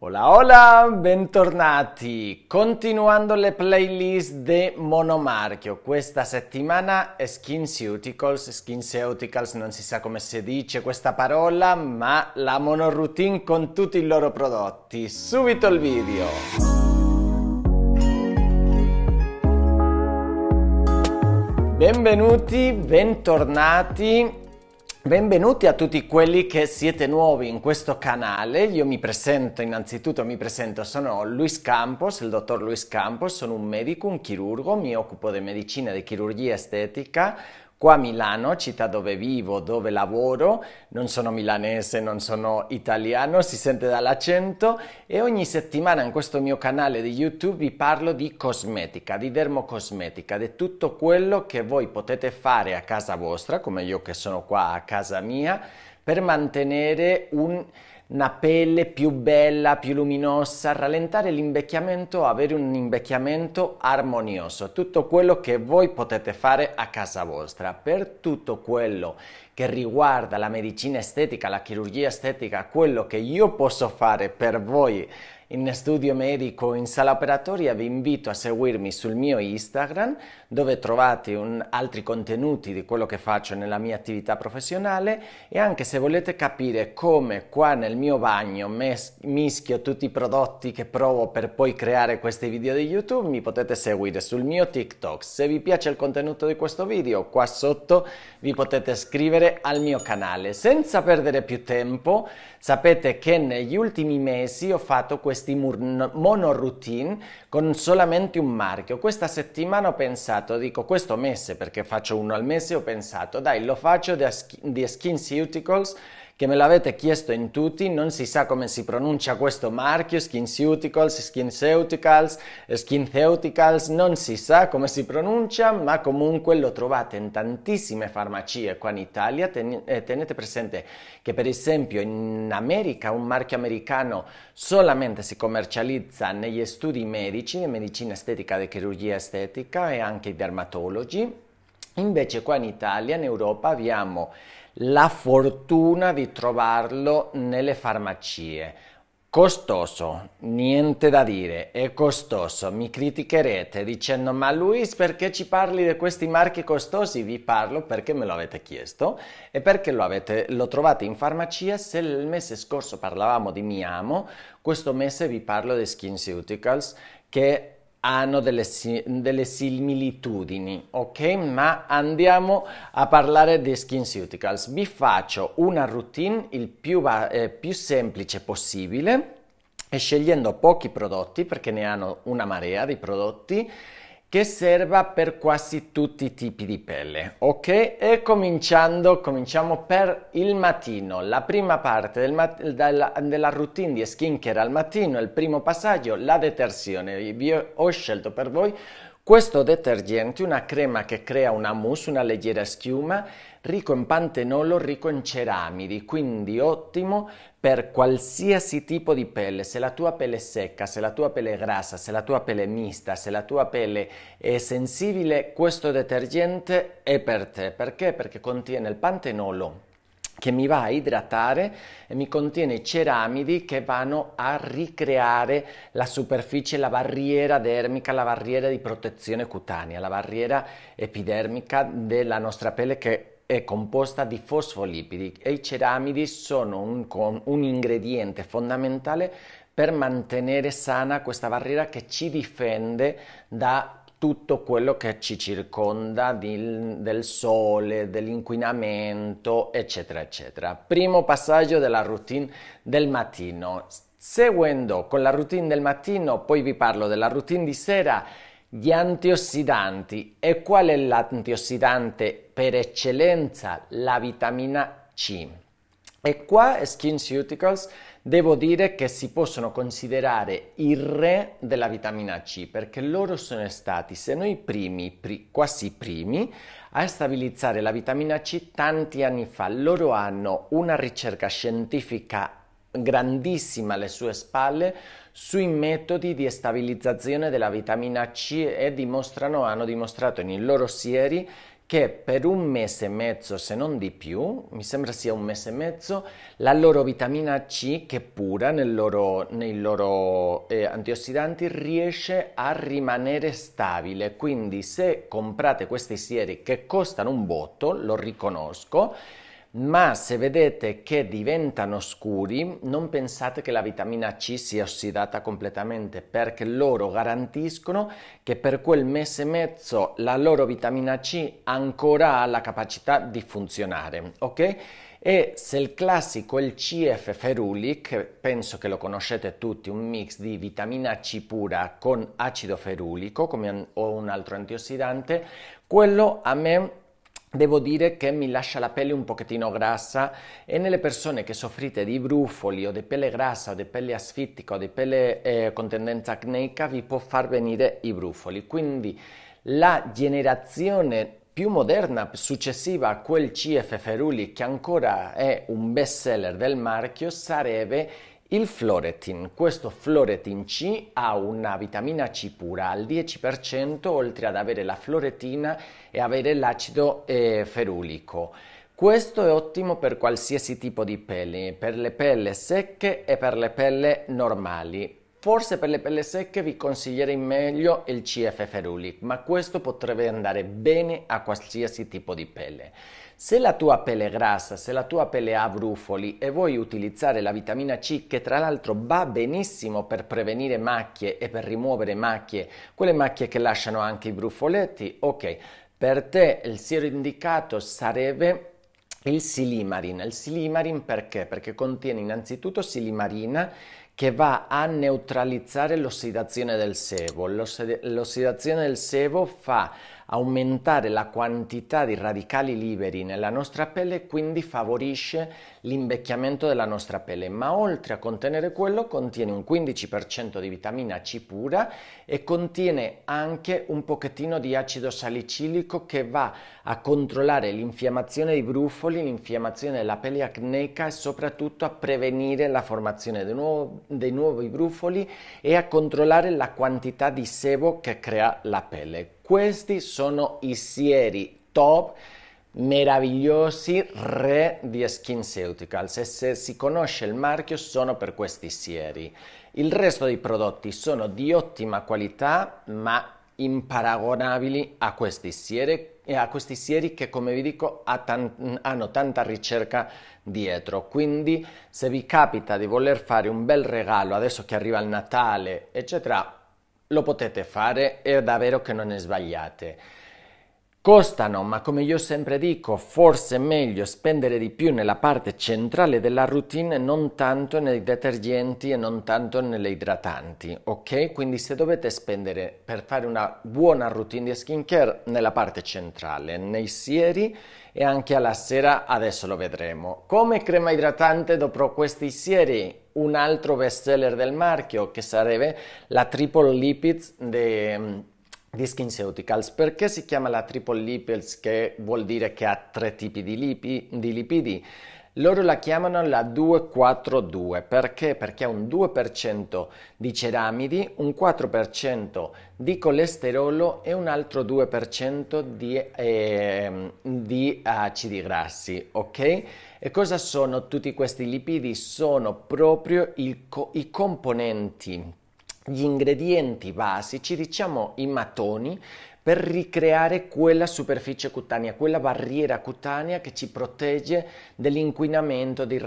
Hola, hola, bentornati! Continuando le playlist di Monomarchio, questa settimana SkinCeuticals, SkinCeuticals non si sa come si dice questa parola, ma la monoroutine con tutti i loro prodotti. Subito il video! Benvenuti, bentornati Benvenuti a tutti quelli che siete nuovi in questo canale, io mi presento innanzitutto, mi presento, sono Luis Campos, il dottor Luis Campos, sono un medico, un chirurgo, mi occupo di medicina e di chirurgia estetica, Qua a Milano, città dove vivo, dove lavoro, non sono milanese, non sono italiano, si sente dall'accento e ogni settimana in questo mio canale di YouTube vi parlo di cosmetica, di dermocosmetica, di tutto quello che voi potete fare a casa vostra, come io che sono qua a casa mia, per mantenere un una pelle più bella, più luminosa, rallentare l'invecchiamento, avere un invecchiamento armonioso, tutto quello che voi potete fare a casa vostra. Per tutto quello che riguarda la medicina estetica, la chirurgia estetica, quello che io posso fare per voi in studio medico in sala operatoria vi invito a seguirmi sul mio Instagram dove trovate un, altri contenuti di quello che faccio nella mia attività professionale e anche se volete capire come qua nel mio bagno mes- mischio tutti i prodotti che provo per poi creare questi video di YouTube mi potete seguire sul mio TikTok. Se vi piace il contenuto di questo video qua sotto vi potete iscrivere al mio canale. Senza perdere più tempo sapete che negli ultimi mesi ho fatto questo questi monoroutine con solamente un marchio. Questa settimana ho pensato, dico questo mese perché faccio uno al mese, ho pensato dai lo faccio di, Skin di che me l'avete chiesto in tutti, non si sa come si pronuncia questo marchio, SkinCeuticals, SkinCeuticals, SkinCeuticals, non si sa come si pronuncia, ma comunque lo trovate in tantissime farmacie qua in Italia. Ten- eh, tenete presente che per esempio in America un marchio americano solamente si commercializza negli studi medici, in medicina estetica, di chirurgia estetica e anche i dermatologi. Invece qua in Italia, in Europa, abbiamo la fortuna di trovarlo nelle farmacie. Costoso, niente da dire, è costoso. Mi criticherete dicendo ma Luis perché ci parli di questi marchi costosi? Vi parlo perché me lo avete chiesto e perché lo, avete, lo trovate in farmacia. Se il mese scorso parlavamo di Miamo, questo mese vi parlo di SkinCeuticals che hanno delle, delle, similitudini, ok? Ma andiamo a parlare di skin SkinCeuticals. Vi faccio una routine il più, eh, più semplice possibile, e scegliendo pochi prodotti, perché ne hanno una marea di prodotti, che serva per quasi tutti i tipi di pelle, ok? E cominciando, cominciamo per il mattino, la prima parte del della, della, routine di skincare al mattino, il primo passaggio, la detersione. Io ho scelto per voi questo detergente una crema che crea una mousse, una leggera schiuma, ricco in pantenolo, ricco in ceramidi, quindi ottimo per qualsiasi tipo di pelle, se la tua pelle è secca, se la tua pelle è grassa, se la tua pelle è mista, se la tua pelle è sensibile, questo detergente è per te. Perché? Perché contiene il pantenolo, che mi va a idratare e mi contiene ceramidi che vanno a ricreare la superficie, la barriera dermica, la barriera di protezione cutanea, la barriera epidermica della nostra pelle che è composta di fosfolipidi e i ceramidi sono un, un ingrediente fondamentale per mantenere sana questa barriera che ci difende da tutto quello che ci circonda di, del sole, dell'inquinamento, eccetera, eccetera. Primo passaggio della routine del mattino. Seguendo con la routine del mattino, poi vi parlo della routine di sera, gli antiossidanti. E qual è l'antiossidante per eccellenza? La vitamina C. E qua SkinCeuticals devo dire che si possono considerare il re della vitamina C perché loro sono stati, se non i primi, pri, quasi primi, a stabilizzare la vitamina C tanti anni fa. Loro hanno una ricerca scientifica grandissima alle sue spalle sui metodi di stabilizzazione della vitamina C e dimostrano, hanno dimostrato nei loro sieri che per un mese e mezzo, se non di più, mi sembra sia un mese e mezzo, la loro vitamina C, che è pura nei loro, nei loro eh, antiossidanti, riesce a rimanere stabile. Quindi se comprate questi sieri che costano un botto, lo riconosco, ma se vedete che diventano scuri non pensate che la vitamina C sia ossidata completamente perché loro garantiscono che per quel mese e mezzo la loro vitamina C ancora ha la capacità di funzionare, ok? E se il classico è il CF ferulic, penso che lo conoscete tutti, un mix di vitamina C pura con acido ferulico come o un altro antiossidante, quello a me Devo dire che mi lascia la pelle un pochettino grassa e nelle persone che soffrite di brufoli o di pelle grassa o di pelle asfittica o di pelle eh, con tendenza acneica vi può far venire i brufoli. Quindi la generazione più moderna successiva a quel CF Feruli che ancora è un best seller del marchio sarebbe il floretin, questo floretin C ha una vitamina C pura al 10% oltre ad avere la floretina e avere l'acido eh, ferulico. Questo è ottimo per qualsiasi tipo di pelle, per le pelle secche e per le pelle normali. Forse per le pelle secche vi consiglierei meglio il CF Ferulic, ma questo potrebbe andare bene a qualsiasi tipo di pelle. Se la tua pelle è grassa, se la tua pelle ha brufoli e vuoi utilizzare la vitamina C, che tra l'altro va benissimo per prevenire macchie e per rimuovere macchie, quelle macchie che lasciano anche i brufoletti, ok, per te il siero indicato sarebbe il silimarin. Il silimarin perché? Perché contiene innanzitutto silimarina che va a neutralizzare l'ossidazione del sebo. L'ossidazione del sebo fa aumentare la quantità di radicali liberi nella nostra pelle quindi favorisce l'invecchiamento della nostra pelle, ma oltre a contenere quello contiene un 15% di vitamina C pura e contiene anche un pochettino di acido salicilico che va a controllare l'infiammazione dei brufoli, l'infiammazione della pelle acneica e soprattutto a prevenire la formazione dei, nuovo, dei nuovi brufoli e a controllare la quantità di sebo che crea la pelle. Questi sono i sieri top meravigliosi re di SkinCeuticals e se si conosce il marchio sono per questi sieri. Il resto dei prodotti sono di ottima qualità ma imparagonabili a questi sieri e a questi sieri che come vi dico hanno tanta ricerca dietro quindi se vi capita di voler fare un bel regalo adesso che arriva il Natale eccetera lo potete fare e davvero che non ne sbagliate costano, ma come io sempre dico, forse è meglio spendere di più nella parte centrale della routine, non tanto nei detergenti e non tanto nelle idratanti, ok? Quindi se dovete spendere per fare una buona routine di skincare nella parte centrale, nei sieri e anche alla sera, adesso lo vedremo. Come crema idratante dopo questi sieri? Un altro best seller del marchio che sarebbe la Triple Lipids de mm, di SkinCeuticals. Perché si chiama la triple lipids, che vuol dire che ha tre tipi di, lipi, di lipidi? Loro la chiamano la 242 perché? Perché ha un 2% di ceramidi, un 4% di colesterolo e un altro 2% di, eh, di, acidi grassi, ok? E cosa sono tutti questi lipidi? Sono proprio il, i componenti gli ingredienti basici, diciamo i mattoni, per ricreare quella superficie cutanea, quella barriera cutanea che ci protegge dall'inquinamento dei,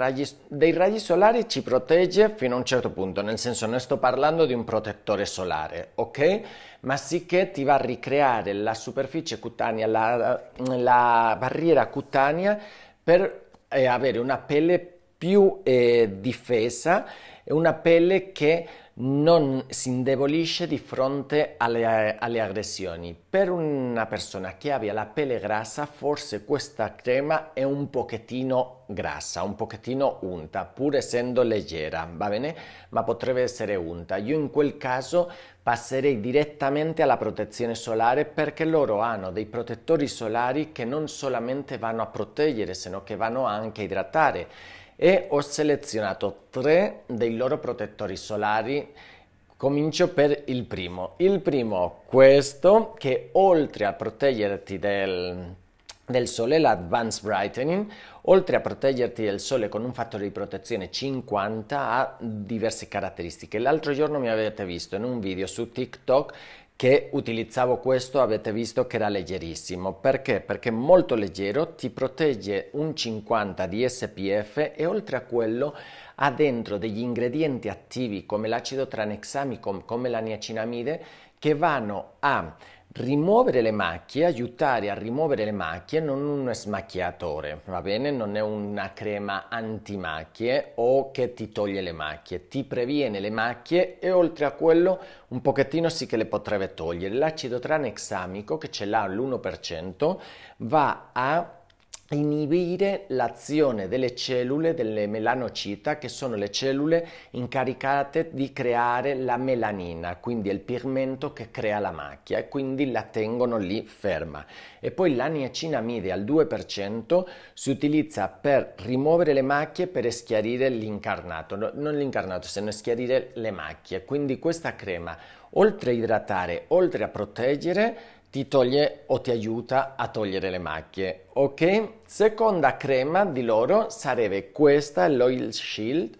dei raggi, solari, ci protegge fino a un certo punto, nel senso non sto parlando di un protettore solare, ok? Ma sì che ti va a ricreare la superficie cutanea, la, la barriera cutanea per eh, avere una pelle più eh, difesa, una pelle che non si indebolisce di fronte alle, alle, aggressioni. Per una persona che abbia la pelle grassa, forse questa crema è un pochettino grassa, un pochettino unta, pur essendo leggera, va bene? Ma potrebbe essere unta. Io in quel caso passerei direttamente alla protezione solare perché loro hanno dei protettori solari che non solamente vanno a proteggere, sino che vanno anche a idratare e ho selezionato tre dei loro protettori solari Comincio per il primo. Il primo, questo, che oltre a proteggerti del, del sole, l'Advanced Brightening, oltre a proteggerti del sole con un fattore di protezione 50, ha diverse caratteristiche. L'altro giorno mi avete visto in un video su TikTok che utilizzavo questo avete visto che era leggerissimo perché perché molto leggero ti protegge un 50 di spf e oltre a quello ha dentro degli ingredienti attivi come l'acido tranexamico come la niacinamide che vanno a rimuovere le macchie, aiutare a rimuovere le macchie, non un smacchiatore, va bene? Non è una crema antimacchie o che ti toglie le macchie, ti previene le macchie e oltre a quello un pochettino sì che le potrebbe togliere. L'acido tranexamico che ce l'ha all'1% va a inibire l'azione delle cellule delle melanocita che sono le cellule incaricate di creare la melanina quindi il pigmento che crea la macchia e quindi la tengono lì ferma e poi la niacinamide al 2% si utilizza per rimuovere le macchie per schiarire l'incarnato no, non l'incarnato se non schiarire le macchie quindi questa crema oltre a idratare oltre a proteggere ti toglie o ti aiuta a togliere le macchie, ok? Seconda crema di loro sarebbe questa, l'Oil Shield,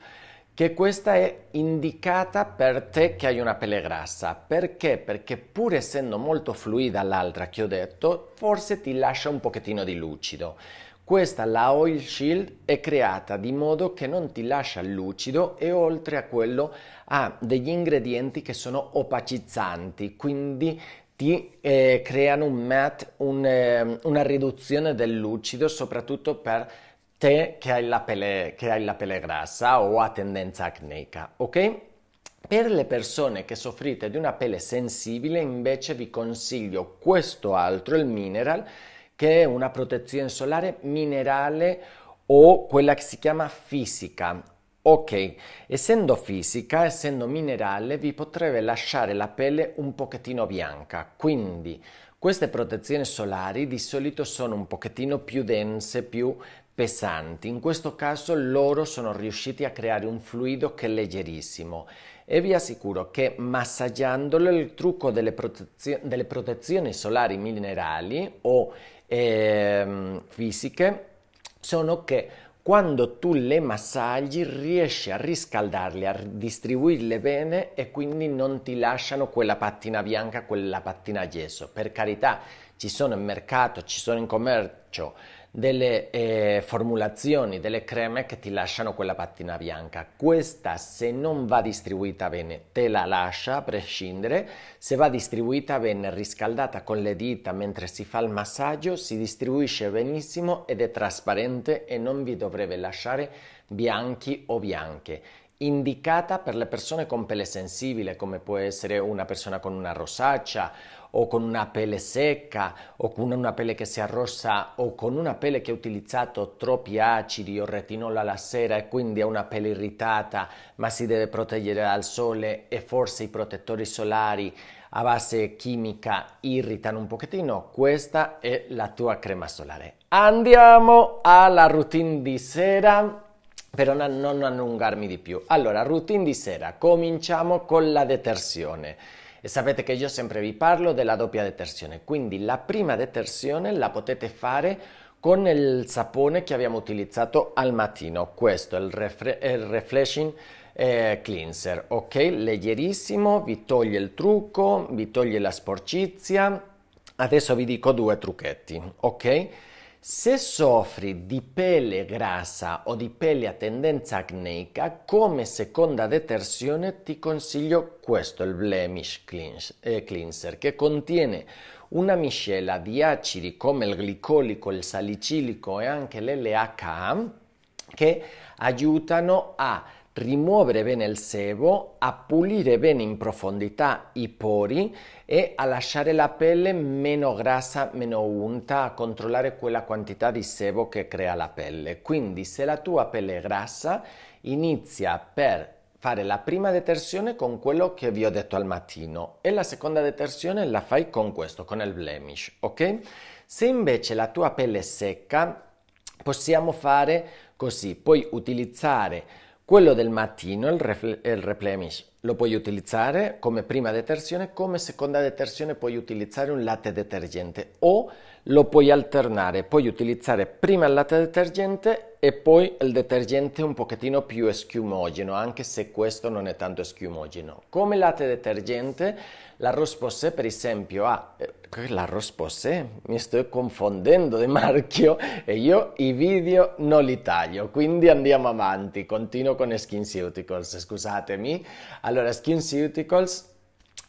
che questa è indicata per te che hai una pelle grassa. Perché? Perché pur essendo molto fluida l'altra che ho detto, forse ti lascia un pochettino di lucido. Questa, la Oil Shield, è creata di modo che non ti lascia lucido e oltre a quello ha degli ingredienti che sono opacizzanti, quindi ti eh, creano un matte, un, eh, una riduzione del lucido, soprattutto per te che hai, la pelle, che hai la pelle grassa o a tendenza acneica, ok? Per le persone che soffrite di una pelle sensibile invece vi consiglio questo altro, il mineral, che è una protezione solare minerale o quella che si chiama fisica, Ok, essendo fisica, essendo minerale, vi potrebbe lasciare la pelle un pochettino bianca, quindi queste protezioni solari di solito sono un pochettino più dense, più pesanti. In questo caso loro sono riusciti a creare un fluido che è leggerissimo e vi assicuro che massaggiandolo il trucco delle, protezio- delle protezioni solari minerali o ehm, fisiche sono che quando tu le massaggi riesci a riscaldarle, a distribuirle bene e quindi non ti lasciano quella pattina bianca, quella pattina gesso. Per carità, ci sono in mercato, ci sono in commercio delle eh, formulazioni, delle creme che ti lasciano quella pattina bianca. Questa se non va distribuita bene te la lascia a prescindere, se va distribuita bene riscaldata con le dita mentre si fa il massaggio si distribuisce benissimo ed è trasparente e non vi dovrebbe lasciare bianchi o bianche indicata per le persone con pelle sensibile, come può essere una persona con una rosaccia o con una pelle secca o con una pelle che si arrossa o con una pelle che ha utilizzato troppi acidi o retinolo alla sera e quindi ha una pelle irritata ma si deve proteggere dal sole e forse i protettori solari a base chimica irritano un pochettino, questa è la tua crema solare. Andiamo alla routine di sera per non allungarmi di più. Allora, routine di sera, cominciamo con la detersione. E sapete che io sempre vi parlo della doppia detersione, quindi la prima detersione la potete fare con il sapone che abbiamo utilizzato al mattino, questo è il, refre- il refreshing eh, cleanser, ok? Leggerissimo, vi toglie il trucco, vi toglie la sporcizia. Adesso vi dico due trucchetti, ok? Se soffri di pelle grassa o di pelle a tendenza acneica, come seconda detersione ti consiglio questo, il Blemish eh, Cleanser, che contiene una miscela di acidi come il glicolico, il salicilico e anche l'LHA che aiutano a rimuovere bene il sebo, a pulire bene in profondità i pori e a lasciare la pelle meno grassa, meno unta, a controllare quella quantità di sebo che crea la pelle. Quindi se la tua pelle è grassa, inizia per fare la prima detersione con quello che vi ho detto al mattino e la seconda detersione la fai con questo, con il blemish, ok? Se invece la tua pelle è secca, possiamo fare così, puoi utilizzare quello del mattino, il, refl- il replenish, lo puoi utilizzare come prima detersione, come seconda detersione puoi utilizzare un latte detergente o lo puoi alternare, puoi utilizzare prima il latte detergente e poi il detergente un pochettino più schiumogeno, anche se questo non è tanto schiumogeno. Come latte detergente, l'arroz posé per esempio ha... Ah, l'arroz posé? Mi sto confondendo di marchio e io i video non li taglio, quindi andiamo avanti, continuo con SkinCeuticals, scusatemi. Allora, SkinCeuticals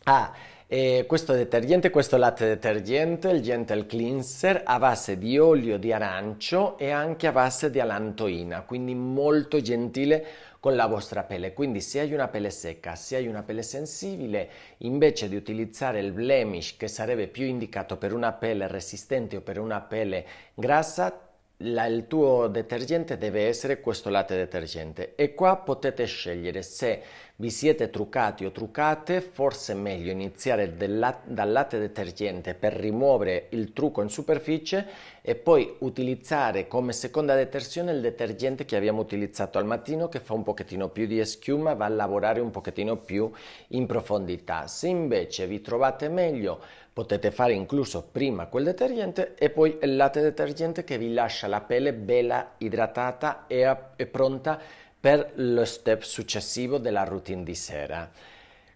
ha... Ah, e questo detergente, questo latte detergente, il Gentle Cleanser, a base di olio di arancio e anche a base di alantoina, quindi molto gentile con la vostra pelle. Quindi se hai una pelle secca, se hai una pelle sensibile, invece di utilizzare il blemish che sarebbe più indicato per una pelle resistente o per una pelle grassa, la, il tuo detergente deve essere questo latte detergente e qua potete scegliere se vi siete truccati o truccate, forse è meglio iniziare dal latte detergente per rimuovere il trucco in superficie e poi utilizzare come seconda detersione il detergente che abbiamo utilizzato al mattino che fa un pochettino più di schiuma, va a lavorare un pochettino più in profondità. Se invece vi trovate meglio potete fare incluso prima quel detergente e poi il latte detergente che vi lascia la pelle bella idratata e, e pronta per lo step successivo della routine di sera.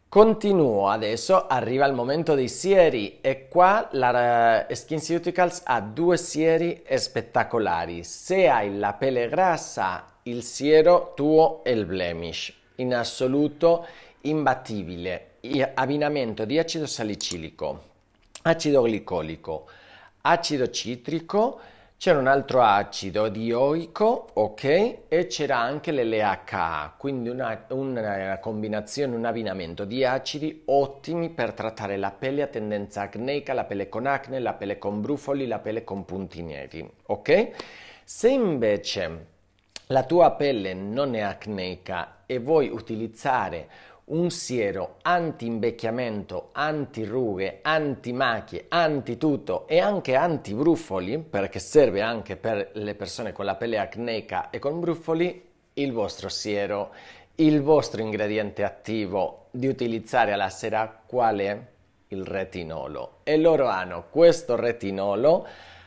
Continuo adesso, arriva il momento dei sieri e qua la eh, SkinCeuticals ha due sieri spettacolari. Se hai la pelle grassa, il siero tuo è il blemish, in assoluto imbattibile. Abbinamento di acido salicilico, acido glicolico, acido citrico, c'era un altro acido dioico, ok, e c'era anche l'LHA, quindi una, una, combinazione, un abbinamento di acidi ottimi per trattare la pelle a tendenza acneica, la pelle con acne, la pelle con brufoli, la pelle con punti neri, ok? Se invece la tua pelle non è acneica e vuoi utilizzare un siero anti-invecchiamento, anti-rughe, anti-macchie, anti-tutto e anche anti-brufoli, perché serve anche per le persone con la pelle acneica e con brufoli, il vostro siero, il vostro ingrediente attivo di utilizzare alla sera qual è? Il retinolo. E loro hanno questo retinolo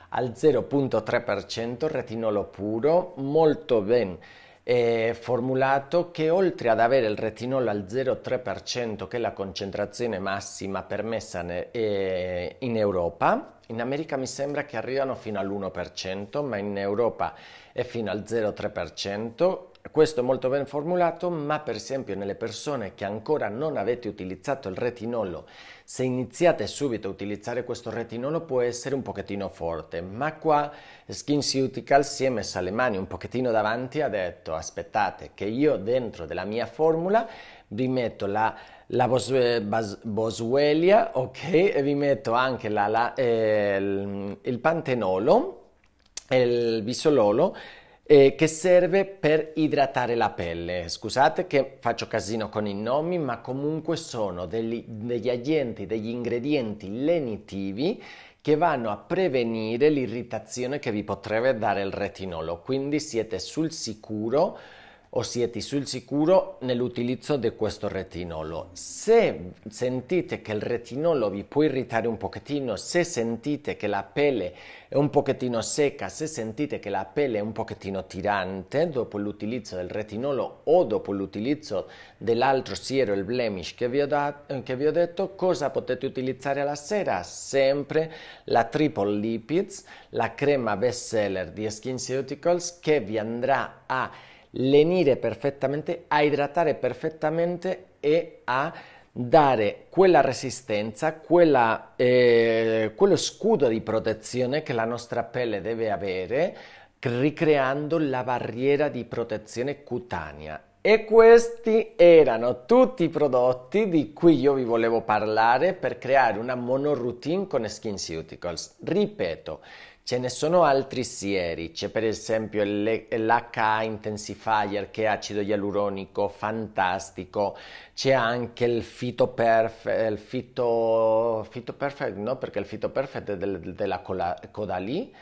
al 0.3%, retinolo puro, molto ben eh, formulato che oltre ad avere il retinolo al 0,3% che è la concentrazione massima permessa ne, eh, in Europa, in America mi sembra che arrivano fino all'1%, ma in Europa è fino al 0,3%, questo è molto ben formulato, ma per esempio nelle persone che ancora non avete utilizzato il retinolo, se iniziate subito a utilizzare questo retinolo può essere un pochettino forte, ma qua SkinCeutical si è messa le mani un pochettino davanti e ha detto aspettate che io dentro della mia formula vi metto la, la bos- bas- boswellia, ok, e vi metto anche la, la, eh, il, il pantenolo, il bisololo, eh, che serve per idratare la pelle. Scusate che faccio casino con i nomi, ma comunque sono degli, degli agenti, degli ingredienti lenitivi che vanno a prevenire l'irritazione che vi potrebbe dare il retinolo. Quindi siete sul sicuro o siete sul sicuro nell'utilizzo di questo retinolo. Se sentite che il retinolo vi può irritare un pochettino, se sentite che la pelle è un pochettino secca, se sentite che la pelle è un pochettino tirante dopo l'utilizzo del retinolo o dopo l'utilizzo dell'altro siero, il blemish che vi, ho dat- che vi ho detto, cosa potete utilizzare alla sera? Sempre la Triple Lipids, la crema best seller di SkinCeuticals che vi andrà a lenire perfettamente, a idratare perfettamente e a dare quella resistenza, quella, eh, quello scudo di protezione che la nostra pelle deve avere, ricreando la barriera di protezione cutanea. E questi erano tutti i prodotti di cui io vi volevo parlare per creare una monoroutine con SkinCeuticals. Ripeto, Ce ne sono altri sieri, c'è per esempio l'HA Intensifier che è acido ialuronico, fantastico, c'è anche il Fito Perfect, il Fito, Fito Perfect, no perché il Fito Perfect è del, della Codalì,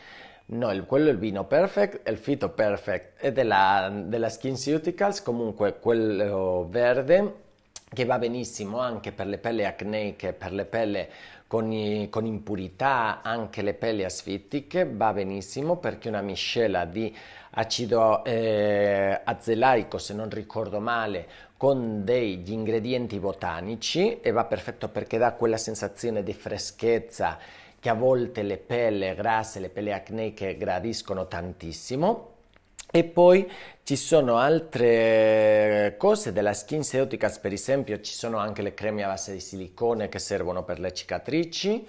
no il, quello è il Vino Perfect, il Fito Perfect è della, della SkinCeuticals, comunque quello verde che va benissimo anche per le pelle acneiche, per le pelle con, i, con, impurità, anche le pelli asfittiche, va benissimo perché una miscela di acido eh, azelaico, se non ricordo male, con degli ingredienti botanici e va perfetto perché dà quella sensazione di freschezza che a volte le pelle grasse, le pelle acneiche gradiscono tantissimo e poi ci sono altre cose della skin Seuticals, per esempio ci sono anche le creme a base di silicone che servono per le cicatrici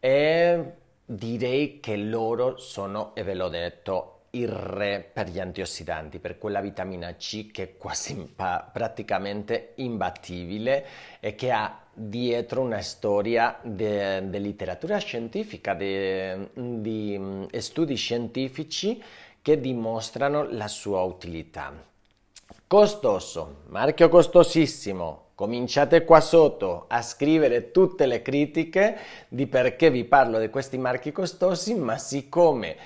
e direi che loro sono, e ve l'ho detto, il re per gli antiossidanti, per quella vitamina C che è quasi praticamente imbattibile e che ha dietro una storia di letteratura scientifica, di studi scientifici che dimostrano la sua utilità. Costoso, marchio costosissimo. Cominciate qua sotto a scrivere tutte le critiche di perché vi parlo di questi marchi costosi, ma siccome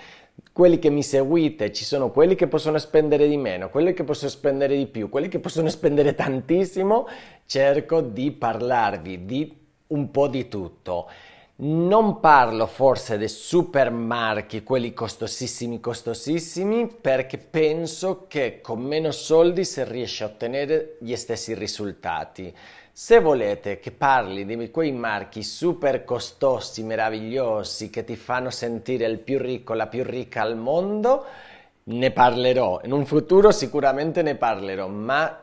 quelli che mi seguite, ci sono quelli che possono spendere di meno, quelli che possono spendere di più, quelli che possono spendere tantissimo, cerco di parlarvi di un po' di tutto. Non parlo forse dei supermarchi, quelli costosissimi, costosissimi, perché penso che con meno soldi si riesce a ottenere gli stessi risultati. Se volete che parli di quei marchi super costosi, meravigliosi, che ti fanno sentire il più ricco, la più ricca al mondo, ne parlerò. In un futuro sicuramente ne parlerò, ma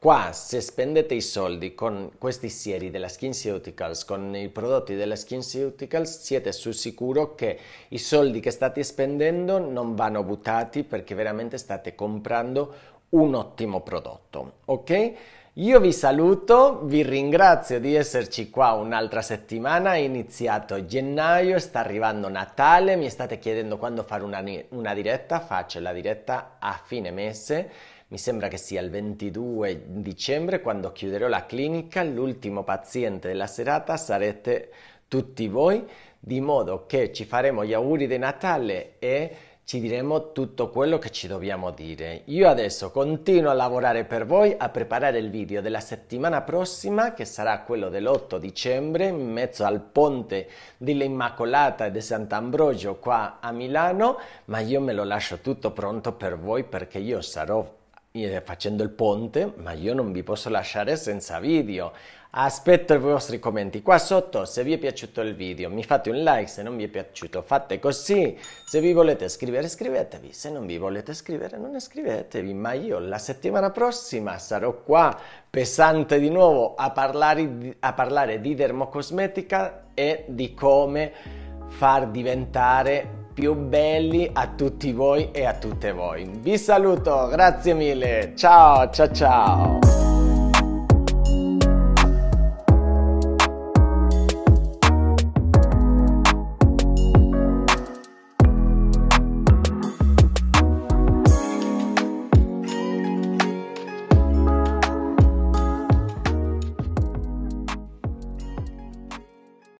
Qua se spendete i soldi con questi sieri della SkinCeuticals, con i prodotti della SkinCeuticals, siete sul sicuro che i soldi che state spendendo non vanno buttati perché veramente state comprando un ottimo prodotto, ok? Io vi saluto, vi ringrazio di esserci qua un'altra settimana, è iniziato gennaio, sta arrivando Natale, mi state chiedendo quando fare una, una diretta, faccio la diretta a fine mese mi sembra che sia il 22 dicembre quando chiuderò la clinica, l'ultimo paziente della serata sarete tutti voi, di modo che ci faremo gli auguri di Natale e ci diremo tutto quello che ci dobbiamo dire. Io adesso continuo a lavorare per voi, a preparare il video della settimana prossima, che sarà quello dell'8 dicembre, in mezzo al ponte dell'Immacolata e di Sant'Ambrogio qua a Milano, ma io me lo lascio tutto pronto per voi perché io sarò eh, facendo il ponte, ma io non vi posso lasciare senza video. Aspetto i vostri commenti qua sotto se vi è piaciuto il video, mi fate un like se non vi è piaciuto, fate così, se vi volete scrivere scrivetevi, se non vi volete scrivere non iscrivetevi, ma io la settimana prossima sarò qua pesante di nuovo a parlare di, a parlare di dermocosmetica e di come far diventare più belli a tutti voi e a tutte voi. Vi saluto, grazie mille, ciao ciao ciao!